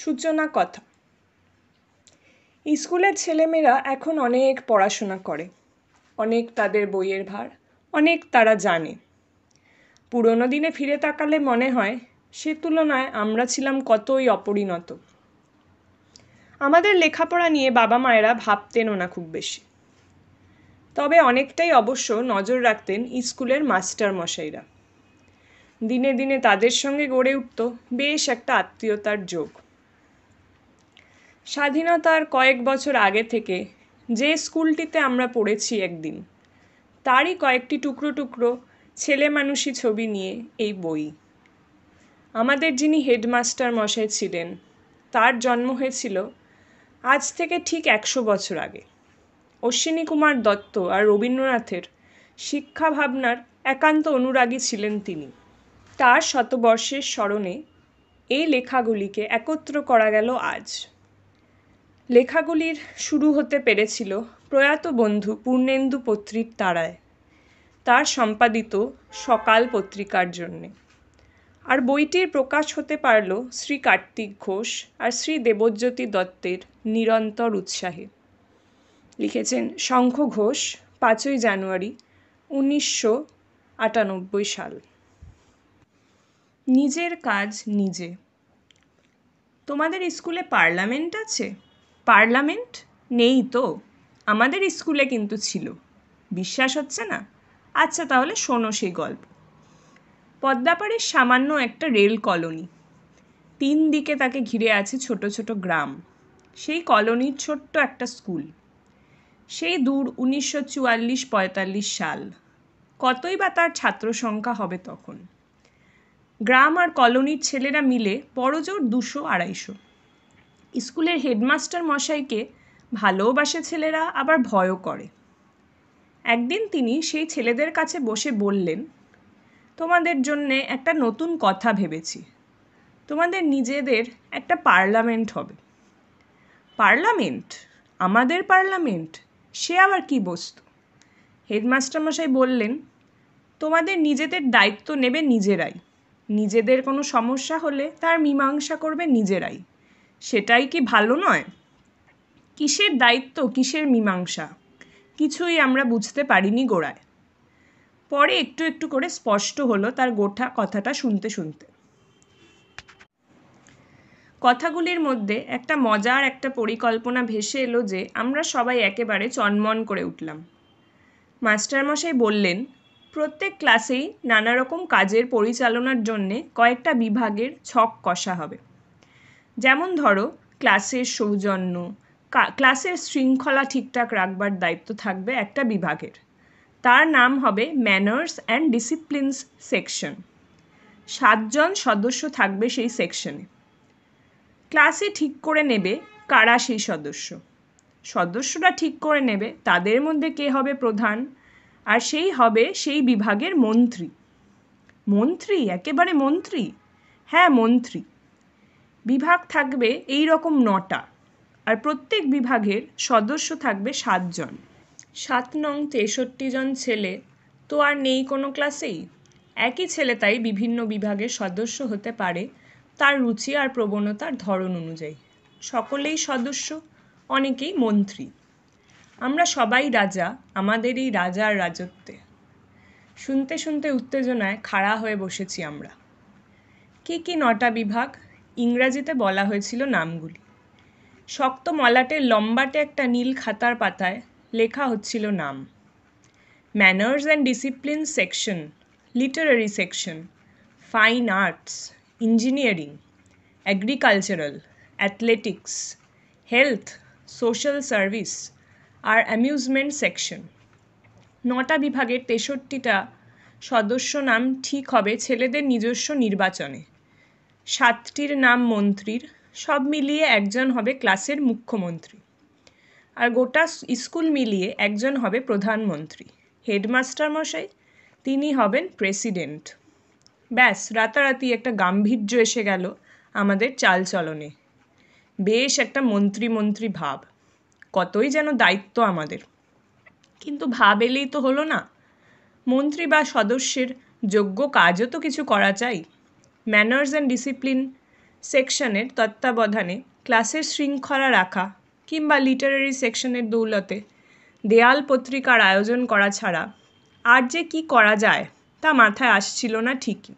সূচনা কথা স্কুলের ছেলেমেয়েরা এখন অনেক পড়াশোনা করে অনেক তাদের বইয়ের ভার অনেক তারা জানে পুরনো দিনে ফিরে তাকালে মনে হয় সে তুলনায় আমরা ছিলাম কতই অপরিণত আমাদের লেখাপড়া নিয়ে বাবা মায়েরা ভাবতেনও না খুব বেশি তবে অনেকটাই অবশ্য নজর রাখতেন স্কুলের মাস্টার মশাইরা দিনে দিনে তাদের সঙ্গে গড়ে উঠত বেশ একটা আত্মীয়তার যোগ স্বাধীনতার কয়েক বছর আগে থেকে যে স্কুলটিতে আমরা পড়েছি একদিন তারই কয়েকটি টুকরো টুকরো মানুষই ছবি নিয়ে এই বই আমাদের যিনি হেডমাস্টার মশাই ছিলেন তার জন্ম হয়েছিল আজ থেকে ঠিক একশো বছর আগে অশ্বিনী কুমার দত্ত আর রবীন্দ্রনাথের শিক্ষা ভাবনার একান্ত অনুরাগী ছিলেন তিনি তার শতবর্ষের স্মরণে এই লেখাগুলিকে একত্র করা গেল আজ লেখাগুলির শুরু হতে পেরেছিল প্রয়াত বন্ধু পূর্ণেন্দু পত্রীর তারায় তার সম্পাদিত সকাল পত্রিকার জন্যে আর বইটির প্রকাশ হতে পারল শ্রী কার্তিক ঘোষ আর শ্রী দেবজ্যোতি দত্তের নিরন্তর উৎসাহে লিখেছেন শঙ্খ ঘোষ পাঁচই জানুয়ারি উনিশশো আটানব্বই সাল নিজের কাজ নিজে তোমাদের স্কুলে পার্লামেন্ট আছে পার্লামেন্ট নেই তো আমাদের স্কুলে কিন্তু ছিল বিশ্বাস হচ্ছে না আচ্ছা তাহলে শোনো সেই গল্প পদ্মাপাড়ের সামান্য একটা রেল কলোনি তিন দিকে তাকে ঘিরে আছে ছোট ছোট গ্রাম সেই কলোনির ছোট্ট একটা স্কুল সেই দূর উনিশশো চুয়াল্লিশ পঁয়তাল্লিশ সাল কতই বা তার ছাত্র সংখ্যা হবে তখন গ্রাম আর কলোনির ছেলেরা মিলে বড়জোর দুশো আড়াইশো স্কুলের হেডমাস্টার মশাইকে ভালোওবাসে ছেলেরা আবার ভয়ও করে একদিন তিনি সেই ছেলেদের কাছে বসে বললেন তোমাদের জন্যে একটা নতুন কথা ভেবেছি তোমাদের নিজেদের একটা পার্লামেন্ট হবে পার্লামেন্ট আমাদের পার্লামেন্ট সে আবার কি বস্তু হেডমাস্টার মশাই বললেন তোমাদের নিজেদের দায়িত্ব নেবে নিজেরাই নিজেদের কোনো সমস্যা হলে তার মীমাংসা করবে নিজেরাই সেটাই কি ভালো নয় কিসের দায়িত্ব কিসের মীমাংসা কিছুই আমরা বুঝতে পারিনি গোড়ায় পরে একটু একটু করে স্পষ্ট হলো তার গোঠা কথাটা শুনতে শুনতে কথাগুলির মধ্যে একটা মজার একটা পরিকল্পনা ভেসে এলো যে আমরা সবাই একেবারে চনমন করে উঠলাম মাস্টারমশাই বললেন প্রত্যেক ক্লাসেই নানা রকম কাজের পরিচালনার জন্যে কয়েকটা বিভাগের ছক কষা হবে যেমন ধরো ক্লাসের সৌজন্য ক্লাসের শৃঙ্খলা ঠিকঠাক রাখবার দায়িত্ব থাকবে একটা বিভাগের তার নাম হবে ম্যানার্স অ্যান্ড ডিসিপ্লিনস সেকশন সাতজন সদস্য থাকবে সেই সেকশনে ক্লাসে ঠিক করে নেবে কারা সেই সদস্য সদস্যরা ঠিক করে নেবে তাদের মধ্যে কে হবে প্রধান আর সেই হবে সেই বিভাগের মন্ত্রী মন্ত্রী একেবারে মন্ত্রী হ্যাঁ মন্ত্রী বিভাগ থাকবে এই রকম নটা আর প্রত্যেক বিভাগের সদস্য থাকবে সাতজন সাত নং তেষট্টি জন ছেলে তো আর নেই কোনো ক্লাসেই একই ছেলে তাই বিভিন্ন বিভাগের সদস্য হতে পারে তার রুচি আর প্রবণতার ধরন অনুযায়ী সকলেই সদস্য অনেকেই মন্ত্রী আমরা সবাই রাজা আমাদের এই রাজার রাজত্বে শুনতে শুনতে উত্তেজনায় খাড়া হয়ে বসেছি আমরা কি কি নটা বিভাগ ইংরাজিতে বলা হয়েছিল নামগুলি শক্ত মলাটে লম্বাটে একটা নীল খাতার পাতায় লেখা হচ্ছিল নাম manners and discipline section literary section fine arts engineering agricultural athletics health social service আর অ্যামিউজমেন্ট সেকশন নটা বিভাগের তেষট্টিটা সদস্য নাম ঠিক হবে ছেলেদের নিজস্ব নির্বাচনে সাতটির নাম মন্ত্রীর সব মিলিয়ে একজন হবে ক্লাসের মুখ্যমন্ত্রী আর গোটা স্কুল মিলিয়ে একজন হবে প্রধানমন্ত্রী হেডমাস্টার মশাই তিনি হবেন প্রেসিডেন্ট ব্যাস রাতারাতি একটা গাম্ভীর্য এসে গেল আমাদের চালচলনে বেশ একটা মন্ত্রী মন্ত্রী ভাব কতই যেন দায়িত্ব আমাদের কিন্তু ভাব এলেই তো হলো না মন্ত্রী বা সদস্যের যোগ্য কাজও তো কিছু করা চাই ম্যানার্স অ্যান্ড ডিসিপ্লিন সেকশনের তত্ত্বাবধানে ক্লাসের শৃঙ্খলা রাখা কিংবা লিটারারি সেকশনের দৌলতে দেয়াল পত্রিকার আয়োজন করা ছাড়া আর যে কি করা যায় তা মাথায় আসছিল না ঠিকই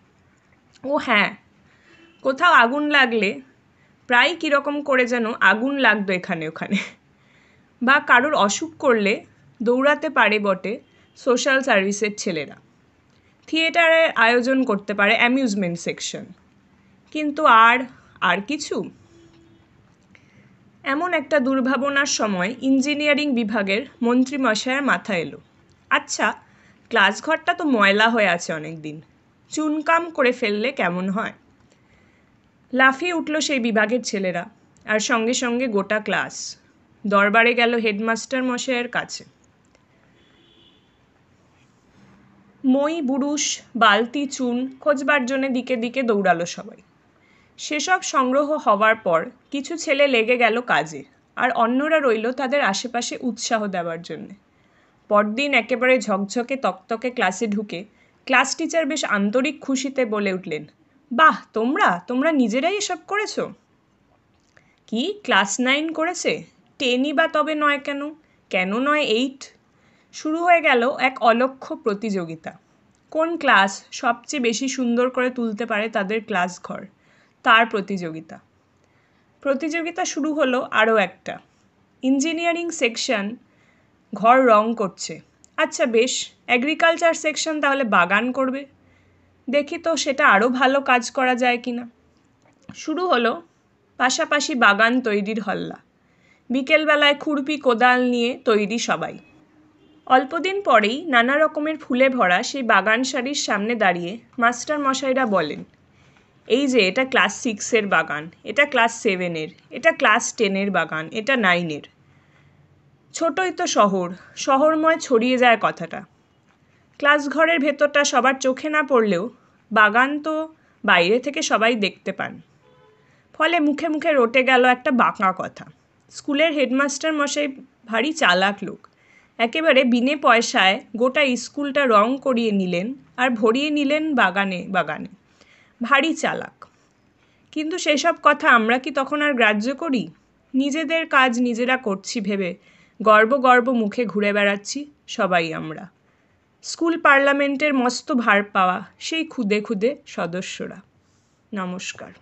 ও হ্যাঁ কোথাও আগুন লাগলে প্রায় কীরকম করে যেন আগুন লাগতো এখানে ওখানে বা কারোর অসুখ করলে দৌড়াতে পারে বটে সোশ্যাল সার্ভিসের ছেলেরা থিয়েটারের আয়োজন করতে পারে অ্যামিউজমেন্ট সেকশন কিন্তু আর আর কিছু এমন একটা দুর্ভাবনার সময় ইঞ্জিনিয়ারিং বিভাগের মশায়ের মাথা এলো আচ্ছা ক্লাস ঘরটা তো ময়লা হয়ে আছে অনেক দিন চুনকাম করে ফেললে কেমন হয় লাফিয়ে উঠল সেই বিভাগের ছেলেরা আর সঙ্গে সঙ্গে গোটা ক্লাস দরবারে গেল হেডমাস্টার মশায়ের কাছে মই বুরুশ বালতি চুন খোঁজবার জন্যে দিকে দিকে দৌড়ালো সবাই সেসব সংগ্রহ হওয়ার পর কিছু ছেলে লেগে গেল কাজে আর অন্যরা রইল তাদের আশেপাশে উৎসাহ দেওয়ার জন্যে পরদিন একেবারে ঝকঝকে তকতকে ক্লাসে ঢুকে ক্লাস টিচার বেশ আন্তরিক খুশিতে বলে উঠলেন বাহ তোমরা তোমরা নিজেরাই এসব করেছ কি ক্লাস নাইন করেছে টেনই বা তবে নয় কেন কেন নয় এইট শুরু হয়ে গেল এক অলক্ষ প্রতিযোগিতা কোন ক্লাস সবচেয়ে বেশি সুন্দর করে তুলতে পারে তাদের ক্লাস ঘর তার প্রতিযোগিতা প্রতিযোগিতা শুরু হলো আরও একটা ইঞ্জিনিয়ারিং সেকশন ঘর রং করছে আচ্ছা বেশ অ্যাগ্রিকালচার সেকশন তাহলে বাগান করবে দেখি তো সেটা আরও ভালো কাজ করা যায় কি না শুরু হলো পাশাপাশি বাগান তৈরির হল্লা বিকেলবেলায় খুরপি কোদাল নিয়ে তৈরি সবাই অল্পদিন পরেই নানা রকমের ফুলে ভরা সেই বাগান সারির সামনে দাঁড়িয়ে মাস্টারমশাইরা বলেন এই যে এটা ক্লাস সিক্সের বাগান এটা ক্লাস সেভেনের এটা ক্লাস টেনের বাগান এটা নাইনের ছোটই তো শহর শহরময় ছড়িয়ে যায় কথাটা ক্লাস ঘরের ভেতরটা সবার চোখে না পড়লেও বাগান তো বাইরে থেকে সবাই দেখতে পান ফলে মুখে মুখে রটে গেল একটা বাঁকা কথা স্কুলের হেডমাস্টার মশাই ভারী চালাক লোক একেবারে বিনে পয়সায় গোটা স্কুলটা রং করিয়ে নিলেন আর ভরিয়ে নিলেন বাগানে বাগানে ভারী চালাক কিন্তু সেসব কথা আমরা কি তখন আর গ্রাহ্য করি নিজেদের কাজ নিজেরা করছি ভেবে গর্ব গর্ব মুখে ঘুরে বেড়াচ্ছি সবাই আমরা স্কুল পার্লামেন্টের মস্ত ভার পাওয়া সেই ক্ষুদে ক্ষুদে সদস্যরা নমস্কার